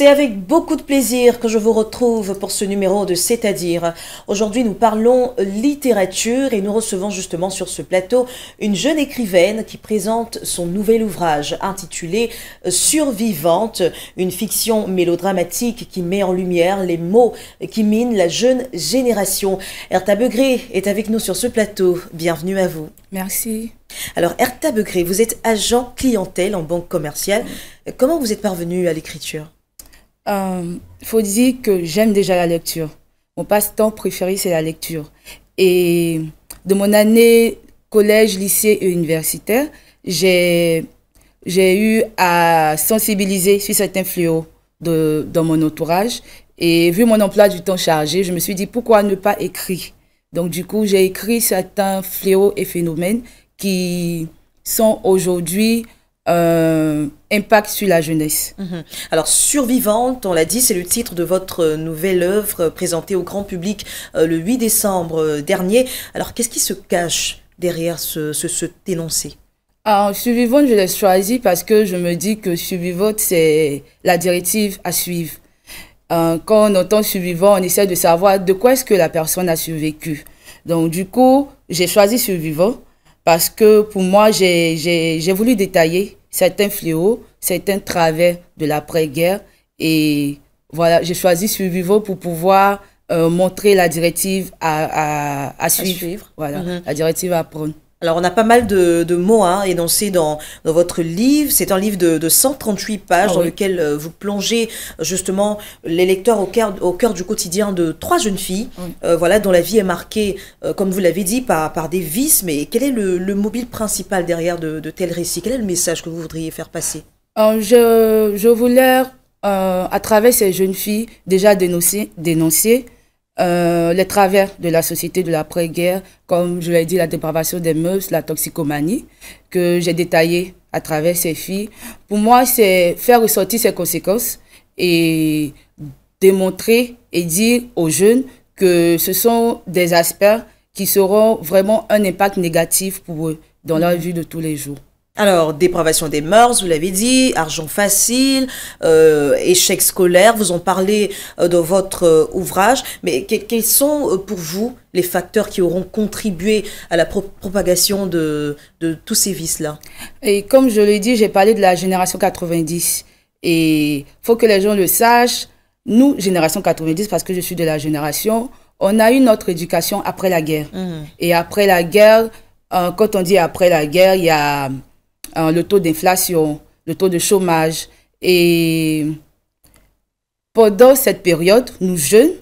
C'est avec beaucoup de plaisir que je vous retrouve pour ce numéro de C'est-à-dire. Aujourd'hui, nous parlons littérature et nous recevons justement sur ce plateau une jeune écrivaine qui présente son nouvel ouvrage intitulé Survivante, une fiction mélodramatique qui met en lumière les mots qui minent la jeune génération. Erta Begré est avec nous sur ce plateau. Bienvenue à vous. Merci. Alors, Erta Begré, vous êtes agent clientèle en banque commerciale. Comment vous êtes parvenue à l'écriture il euh, faut dire que j'aime déjà la lecture. Mon passe-temps préféré, c'est la lecture. Et de mon année collège, lycée et universitaire, j'ai eu à sensibiliser sur certains fléaux dans mon entourage. Et vu mon emploi du temps chargé, je me suis dit pourquoi ne pas écrire Donc, du coup, j'ai écrit certains fléaux et phénomènes qui sont aujourd'hui euh, impact sur la jeunesse. Mhm. Alors, Survivante, on l'a dit, c'est le titre de votre nouvelle œuvre présentée au grand public euh, le 8 décembre euh, dernier. Alors, qu'est-ce qui se cache derrière ce, ce, Alors, ah, Survivante, je l'ai choisi parce que je me dis que Survivante, c'est la directive à suivre. quand on entend survivant, on essaie de savoir de quoi est-ce que la personne a survécu. Donc, du coup, j'ai choisi survivant parce que pour moi, j'ai voulu détailler certains fléaux, certains travers de l'après-guerre. Et voilà, j'ai choisi Survivo pour pouvoir euh, montrer la directive à, suivre, Voilà, mm-hmm. la directive à prendre. Alors, on a pas mal de, mots hein, énoncés dans, votre livre. C'est un livre de, 138 pages ah dans lequel euh, vous plongez euh, justement les lecteurs au cœur, du quotidien de trois jeunes filles, euh, voilà, dont la vie est marquée, comme vous l'avez dit, par, des vices. Mais quel est le, mobile principal derrière de, tels récits Quel est le message que vous voudriez faire passer je, voulais, à travers ces jeunes filles déjà dénoncées, dénoncer euh, les travers de la société de l'après-guerre, comme je l'ai dit, la dépravation des mœurs, la toxicomanie, que j'ai détaillé à travers ces filles. Pour moi, c'est faire ressortir ces conséquences et démontrer et dire aux jeunes que ce sont des aspects qui seront vraiment un impact négatif pour eux dans leur mhm. vie de tous les jours. Alors, dépravation des mœurs, vous l'avez dit, argent facile, euh, échec scolaire, vous en parlez euh, dans votre euh, ouvrage, mais quels sont euh, pour vous les facteurs qui auront contribué à la propagation de, tous ces vices-là Et comme je l'ai dit, j'ai parlé de la génération 90. Et faut que les gens le sachent, nous, génération 90, parce que je suis de la génération, on a eu notre éducation après la guerre. Mmh. Et après la guerre, quand on dit après la guerre, il y a euh, le taux d'inflation, le taux de chômage. Et pendant cette période, nous jeunes,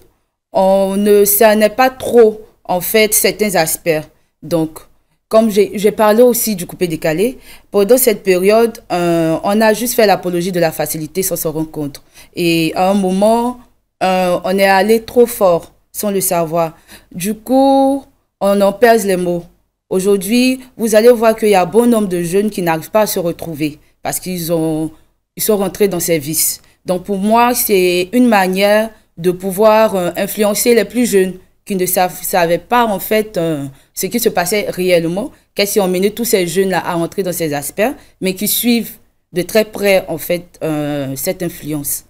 on ne n'est pas trop, en fait, certains aspects. Donc, comme j'ai parlé aussi du coupé décalé, pendant cette période, euh, on a juste fait l'apologie de la facilité sans se rendre compte. Et à un moment, euh, on est allé trop fort sans le savoir. Du coup, on en les mots. Aujourd'hui, vous allez voir qu'il y a bon nombre de jeunes qui n'arrivent pas à se retrouver parce qu'ils sont rentrés dans ces vices. Donc pour moi, c'est une manière de pouvoir euh, influencer les plus jeunes qui ne savaient pas en fait euh, ce qui se passait réellement, qu'est-ce qui a mené tous ces jeunes-là à rentrer dans ces aspects, mais qui suivent de très près en fait euh, cette influence.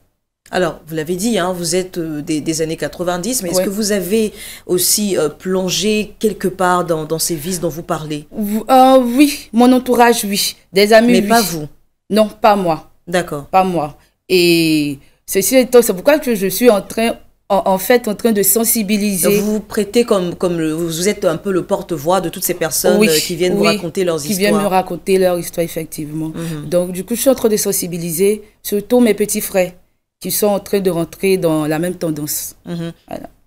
Alors, vous l'avez dit, hein, vous êtes euh, des, années 90, mais est-ce que vous avez aussi euh, plongé quelque part dans, ces vices dont vous parlez euh, Oui, mon entourage, oui. Des amis, Mais pas vous Non, pas moi. D'accord. Pas moi. Et c'est c'est pourquoi je suis en train en, fait en train de sensibiliser. vous vous prêtez comme, comme vous êtes un peu le porte-voix de toutes ces personnes qui viennent me raconter leurs histoires. Qui viennent me raconter leur histoire, effectivement. Mhm. Donc du coup, je suis en train de sensibiliser surtout mes petits frères qui sont en train de rentrer dans la même tendance. Mhm.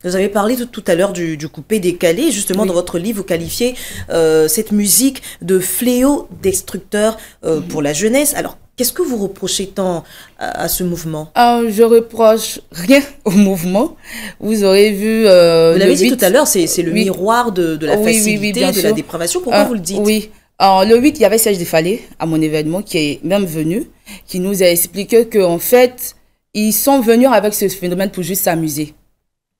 Vous avez parlé tout, à l'heure du, coupé décalé. Justement, dans votre livre, vous qualifiez euh, cette musique de fléau destructeur euh, mhm. pour la jeunesse. Alors, qu'est-ce que vous reprochez tant à, ce mouvement Je ah, Je reproche rien au mouvement. Vous aurez vu. Euh, vous l'avez dit tout à l'heure, c'est le miroir de, de la facilité, oui, de la dépravation. Pourquoi ah, vous le dites Oui. Alors, le 8, il y avait Serge Defalé à mon événement qui est même venu, qui nous a expliqué qu'en fait, ils sont venus avec ce phénomène pour juste s'amuser.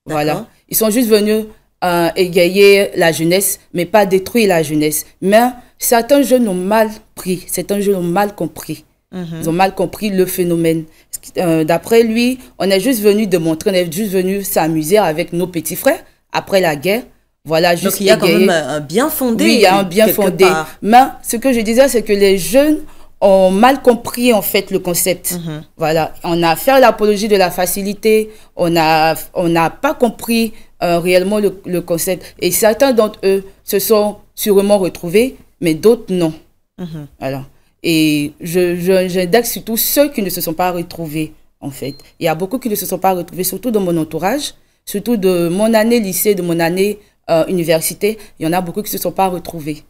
Voilà. Ils sont juste venus euh, égayer la jeunesse, mais pas détruire la jeunesse. Mais certains jeunes ont mal pris, certains jeunes ont mal compris. Mhm. Ils ont mal compris le phénomène. Euh, d'après lui, on est juste venu montrer, on est juste venu s'amuser avec nos petits frères après la guerre. Voilà, juste Donc il y a quand même euh, un bien fondé. Oui, il y a un bien fondé. Mais ce que je disais, c'est que les jeunes ont mal compris en fait le concept. Mhm. Voilà, on a fait l'apologie de la facilité, on a on n'a pas compris euh, réellement le, concept. Et certains d'entre eux se sont sûrement retrouvés, mais d'autres non. alors mhm. Et je, je, surtout ceux qui ne se sont pas retrouvés en fait. Il y a beaucoup qui ne se sont pas retrouvés, surtout dans mon entourage, surtout de mon année lycée, de mon année euh, université. Il y en a beaucoup qui se sont pas retrouvés.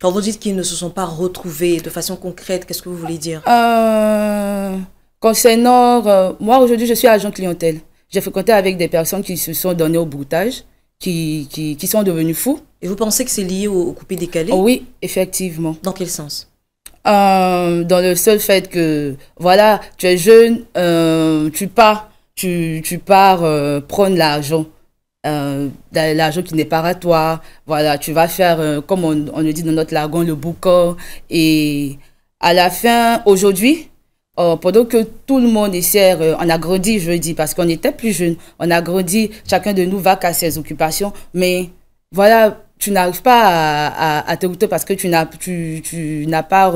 Quand vous dites qu'ils ne se sont pas retrouvés de façon concrète, qu'est-ce que vous voulez dire euh, Concernant, euh, moi aujourd'hui je suis agent clientèle. J'ai fréquenté avec des personnes qui se sont données au broutage, qui, qui, sont devenues fous. Et vous pensez que c'est lié au, coupé décalé Oui, effectivement. Dans quel sens euh, Dans le seul fait que, voilà, tu es jeune, tu pars, tu, tu pars prendre l'argent. Euh, l'argent qui n'est pas à toi. Voilà, tu vas faire, euh, comme on, on, le dit dans notre lagon le boucan. Et à la fin, aujourd'hui, euh, pendant que tout le monde essaie, on a grandi, je dis, parce qu'on était plus jeunes, on a grandi, chacun de nous va qu'à ses occupations, mais voilà, tu n'arrives pas à, à, parce que tu n'as tu, tu n'as pas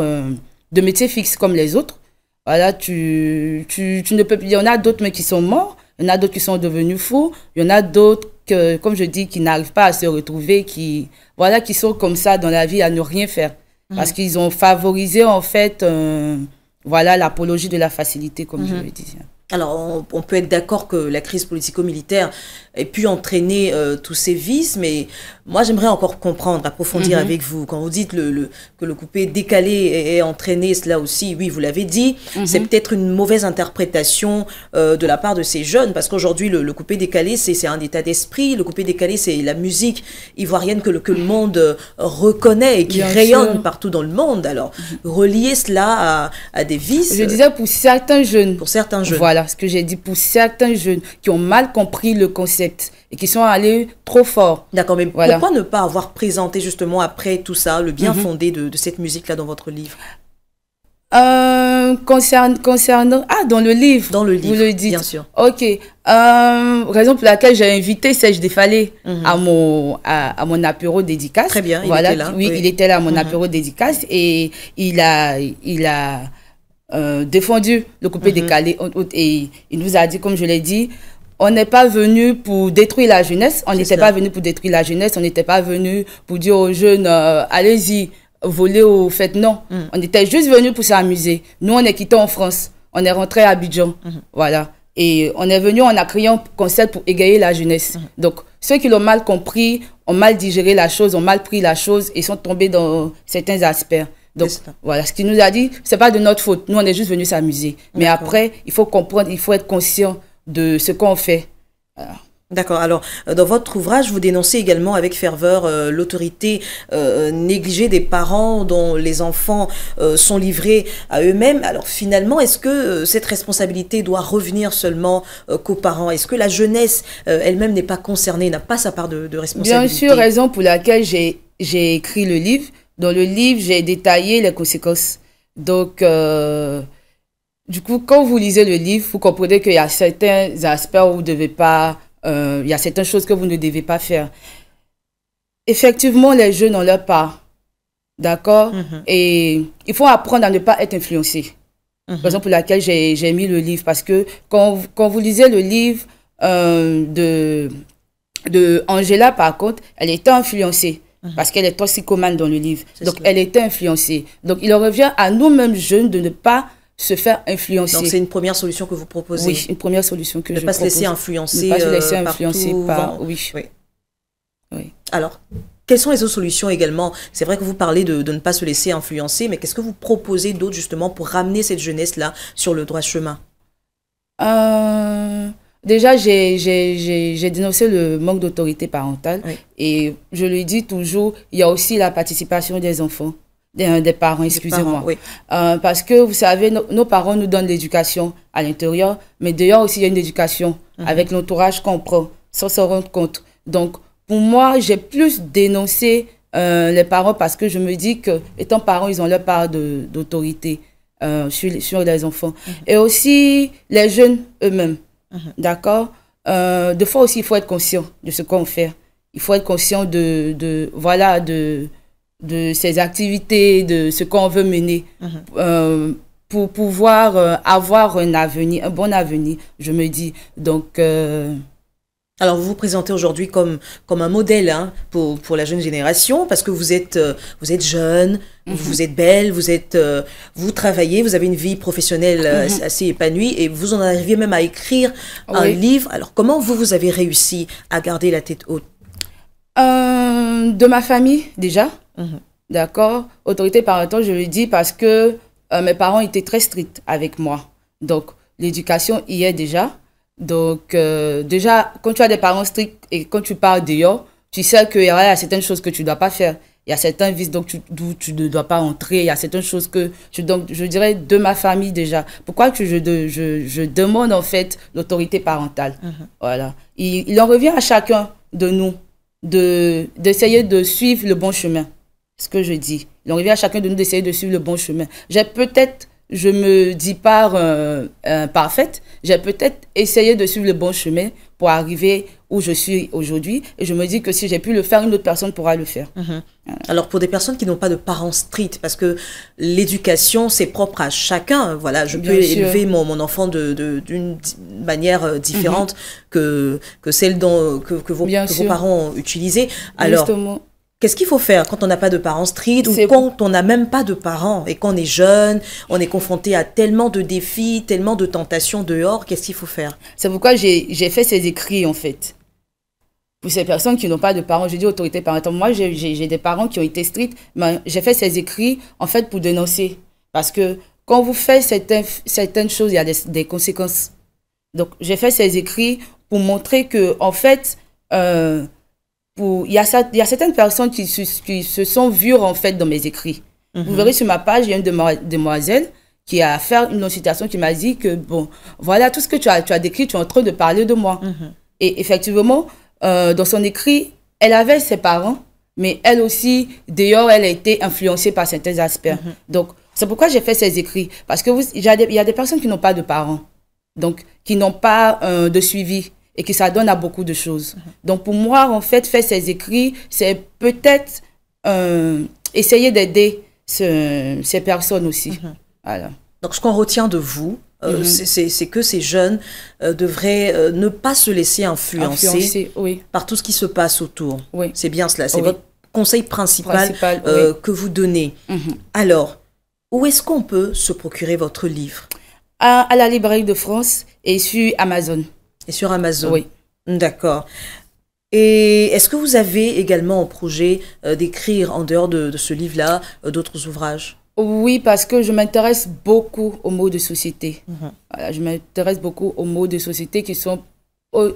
de métier fixe comme les autres. Voilà, tu, tu, tu ne peux Il y en a d'autres, mais qui sont morts il y en a d'autres qui sont devenus fous. Il y en a d'autres que, comme je dis, qui n'arrivent pas à se retrouver, qui, voilà, qui sont comme ça dans la vie à ne rien faire. Parce qu'ils ont favorisé, en fait, euh, voilà, l'apologie de la facilité, comme je mhm. le disais. Alors, on peut être d'accord que la crise politico-militaire et puis entraîner euh, tous ces vices. Mais moi, j'aimerais encore comprendre, approfondir mhm. avec vous. Quand vous dites le, que le coupé décalé est, entraîné, cela aussi, oui, vous l'avez dit, mhm. c'est peut-être une mauvaise interprétation euh, de la part de ces jeunes, parce qu'aujourd'hui, le, coupé décalé, c'est un état d'esprit. Le coupé décalé, c'est la musique ivoirienne que le, que le monde euh, reconnaît et qui rayonne partout dans le monde. Alors, mhm. relier cela à, à des vices. Je disais pour certains jeunes. Pour certains jeunes. Voilà ce que j'ai dit, pour certains jeunes qui ont mal compris le concept et qui sont allés trop fort. D'accord, mais pourquoi ne pas avoir présenté justement après tout ça le bien mhm. fondé de, cette musique-là dans votre livre euh, concernant, concernant... Ah, dans le livre. Dans le livre, vous le dites. bien sûr. Ok. Euh, raison pour laquelle j'ai invité Serge je mhm. à, mon, à, mon apéro dédicace. Très bien, il voilà, était là. Oui, il était là à mon mhm. apéro dédicace et il a, il a euh, défendu le couper décalé et il nous a dit, comme je l'ai dit, on n'est pas venu pour détruire la jeunesse. On n'était pas venu pour détruire la jeunesse. On n'était pas venu pour dire aux jeunes, euh, allez-y, volez ou faites. Non. Mm. On était juste venu pour s'amuser. Nous, on est quitté en France. On est rentré à Abidjan. Mm-hmm. Voilà. Et on est venu, on a créé un concept pour égayer la jeunesse. Mm-hmm. Donc, ceux qui l'ont mal compris, ont mal digéré la chose, ont mal pris la chose et sont tombés dans certains aspects. Donc, voilà, ce qu'il nous a dit, c'est pas de notre faute. Nous, on est juste venu s'amuser. Mais après, il faut comprendre, il faut être conscient de ce qu'on fait. D'accord. Alors, euh, dans votre ouvrage, vous dénoncez également avec ferveur euh, l'autorité euh, négligée des parents dont les enfants sont livrés à eux-mêmes. Alors, finalement, est-ce que cette responsabilité doit revenir seulement qu'aux parents Est-ce que la jeunesse elle-même n'est pas concernée, n'a pas sa part de, responsabilité Bien sûr, raison pour laquelle j'ai écrit le livre. Dans le livre, j'ai détaillé les conséquences. Donc, du coup, quand vous lisez le livre, vous comprenez qu'il y a certains aspects où vous devez pas, euh, il y a certaines choses que vous ne devez pas faire. Effectivement, les jeunes ont leur part. D'accord mm-hmm. Et il faut apprendre à ne pas être influencé. Mm -hmm. Raison pour laquelle j'ai mis le livre. Parce que quand, quand vous lisez le livre euh, de, de Angela, par contre, elle est influencée. Mm-hmm. Parce qu'elle est toxicomane dans le livre. Donc, elle est influencée. Donc, il revient à nous-mêmes jeunes de ne pas se faire influencer. Donc c'est une première solution que vous proposez. Oui, une première solution que ne je pas Se laisser influencer, ne pas se euh, laisser influencer partout, Oui. oui. Alors, quelles sont les autres solutions également C'est vrai que vous parlez de, ne pas se laisser influencer, mais qu'est-ce que vous proposez d'autre justement pour ramener cette jeunesse-là sur le droit chemin euh, Déjà, j'ai dénoncé le manque d'autorité parentale et je le dis toujours, il y a aussi la participation des enfants. Euh, des, parents, excusez-moi. Euh, parce que vous savez, nos parents nous donnent l'éducation à l'intérieur, mais d'ailleurs aussi il y a une éducation mhm. avec l'entourage qu'on prend, sans se rendre compte. Donc, pour moi, j'ai plus dénoncé euh, les parents parce que je me dis que, étant parents, ils ont leur part d'autorité sur, sur, les enfants. Mhm. Et aussi les jeunes eux-mêmes. Mhm. D'accord De fois aussi, il faut être conscient de ce qu'on fait. Il faut être conscient de, de voilà, de de ses activités, de ce qu'on veut mener uh-huh. euh, pour pouvoir euh, avoir un avenir, un bon avenir, je me dis. Donc. Euh, alors vous vous présentez aujourd'hui comme, comme un modèle hein, pour, la jeune génération parce que vous êtes, vous êtes jeune, mhm. vous êtes belle, vous, êtes, vous travaillez, vous avez une vie professionnelle mhm. assez épanouie et vous en arrivez même à écrire un livre. Alors comment vous, vous avez réussi à garder la tête haute De ma famille déjà. Mhm. D'accord Autorité parentale, je le dis parce que euh, mes parents étaient très stricts avec moi. Donc, l'éducation y est déjà. Donc, euh, déjà, quand tu as des parents stricts et quand tu parles d'ailleurs tu sais qu'il y a certaines choses que tu ne dois pas faire. Il y a certains vices donc tu, tu ne dois pas entrer. Il y a certaines choses que donc je dirais de ma famille déjà. Pourquoi que je, je, demande en fait l'autorité parentale. Mhm. Voilà. Il, il en revient à chacun de nous d'essayer de suivre le bon chemin ce que je dis. il à chacun de nous d'essayer de suivre le bon chemin. J'ai peut-être, je me dis pas euh, euh, parfaite, j'ai peut-être essayé de suivre le bon chemin pour arriver où je suis aujourd'hui. Et je me dis que si j'ai pu le faire, une autre personne pourra le faire. Mhm. Alors pour des personnes qui n'ont pas de parents stricts, parce que l'éducation, c'est propre à chacun. Voilà, je peux élever mon, mon enfant d'une de, d'une manière euh, différente mhm. que, que celle dont, que, que, vos, parents ont utilisée. Alors, Qu'est-ce qu'il faut faire quand on n'a pas de parents stricts ou quand on n'a même pas de parents et qu'on est jeune, on est confronté à tellement de défis, tellement de tentations dehors, qu'est-ce qu'il faut faire C'est pourquoi j'ai fait ces écrits en fait. Pour ces personnes qui n'ont pas de parents, je dis autorité parentale. Moi, j'ai des parents qui ont été stricts, mais j'ai fait ces écrits en fait pour dénoncer. Parce que quand vous faites certaines, choses, il y a des, conséquences. Donc, j'ai fait ces écrits pour montrer que, en fait, euh, il y, a il a certaines personnes qui, se sont vues en fait dans mes écrits. Mhm. Vous verrez sur ma page, il y a une demoiselle qui a fait une citation qui m'a dit que bon, voilà tout ce que tu as, tu as décrit, tu es en train de parler de moi. Mhm. Et effectivement, euh, dans son écrit, elle avait ses parents, mais elle aussi, d'ailleurs, elle a été influencée par certains aspects. Mhm. Donc, c'est pourquoi j'ai fait ces écrits. Parce que il y a des personnes qui n'ont pas de parents, donc qui n'ont pas euh, de suivi et que ça donne à beaucoup de choses. Mm-hmm. Donc pour moi, en fait, faire ces écrits, c'est peut-être euh, essayer d'aider ces personnes aussi. Mm-hmm. voilà. Donc ce qu'on retient de vous, euh, mm-hmm. c'est que ces jeunes euh, devraient ne pas se laisser influencer, par tout ce qui se passe autour. Oui. C'est bien cela, c'est votre conseil principal, que vous donnez. Alors, où est-ce qu'on peut se procurer votre livre à, à la librairie de France et sur Amazon. Et sur Amazon Oui. D'accord. Et est-ce que vous avez également en projet euh, d'écrire, en dehors de, ce livre-là, euh, d'autres ouvrages oui, parce que je m'intéresse beaucoup aux mots de société. Mhm. je m'intéresse beaucoup aux mots de société qui sont euh,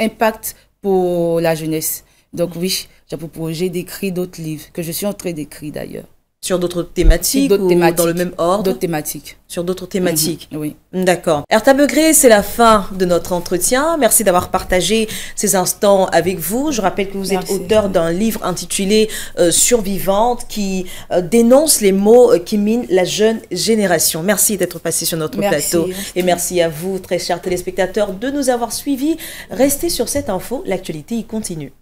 impact pour la jeunesse. Donc mhm. oui, j'ai pour projet d'écrire d'autres livres, que je suis en train d'écrire d'ailleurs. Sur d'autres thématiques, ou dans le même ordre D'autres thématiques. Sur d'autres thématiques. Mhm. oui. D'accord. Erta Begré, c'est la fin de notre entretien. Merci d'avoir partagé ces instants avec vous. Je rappelle que vous êtes auteur d'un livre intitulé euh, Survivante qui euh, dénonce les mots euh, qui minent la jeune génération. Merci d'être passé sur notre plateau. Et merci à vous, très chers téléspectateurs, de nous avoir suivis. Restez sur cette info, l'actualité y continue.